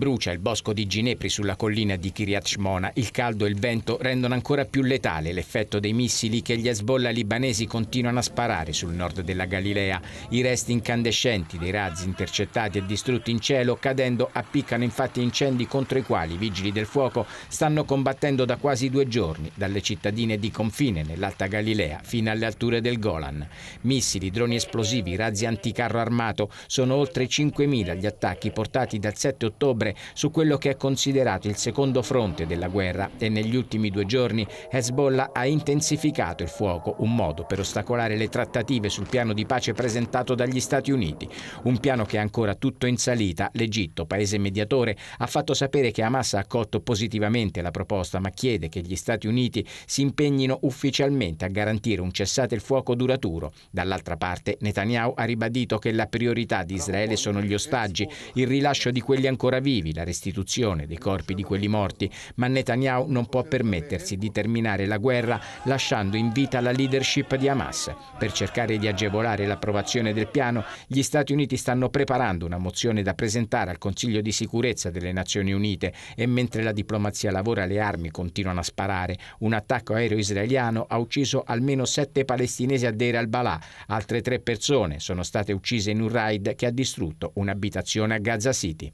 Brucia il bosco di ginepri sulla collina di Kiryat Shmona. Il caldo e il vento rendono ancora più letale l'effetto dei missili che gli Hezbollah libanesi continuano a sparare sul nord della Galilea. I resti incandescenti dei razzi intercettati e distrutti in cielo cadendo appiccano infatti incendi contro i quali i vigili del fuoco stanno combattendo da quasi due giorni, dalle cittadine di confine nell'Alta Galilea fino alle alture del Golan. Missili, droni esplosivi, razzi anticarro armato sono oltre 5.000 gli attacchi portati dal 7 ottobre attenzione su quello che è considerato il secondo fronte della guerra e negli ultimi due giorni Hezbollah ha intensificato il fuoco, un modo per ostacolare le trattative sul piano di pace presentato dagli Stati Uniti, un piano che è ancora tutto in salita. L'Egitto, paese mediatore, ha fatto sapere che Hamas ha accolto positivamente la proposta, ma chiede che gli Stati Uniti si impegnino ufficialmente a garantire un cessate il fuoco duraturo. Dall'altra parte, Netanyahu ha ribadito che la priorità di Israele sono gli ostaggi, il rilascio di quelli ancora vivi vivi, la restituzione dei corpi di quelli morti, ma Netanyahu non può permettersi di terminare la guerra lasciando in vita la leadership di Hamas. Per cercare di agevolare l'approvazione del piano, gli Stati Uniti stanno preparando una mozione da presentare al Consiglio di sicurezza delle Nazioni Unite e mentre la diplomazia lavora le armi continuano a sparare. Un attacco aereo israeliano ha ucciso almeno sette palestinesi a Deir al-Balà, altre tre persone sono state uccise in un raid che ha distrutto un'abitazione a Gaza City.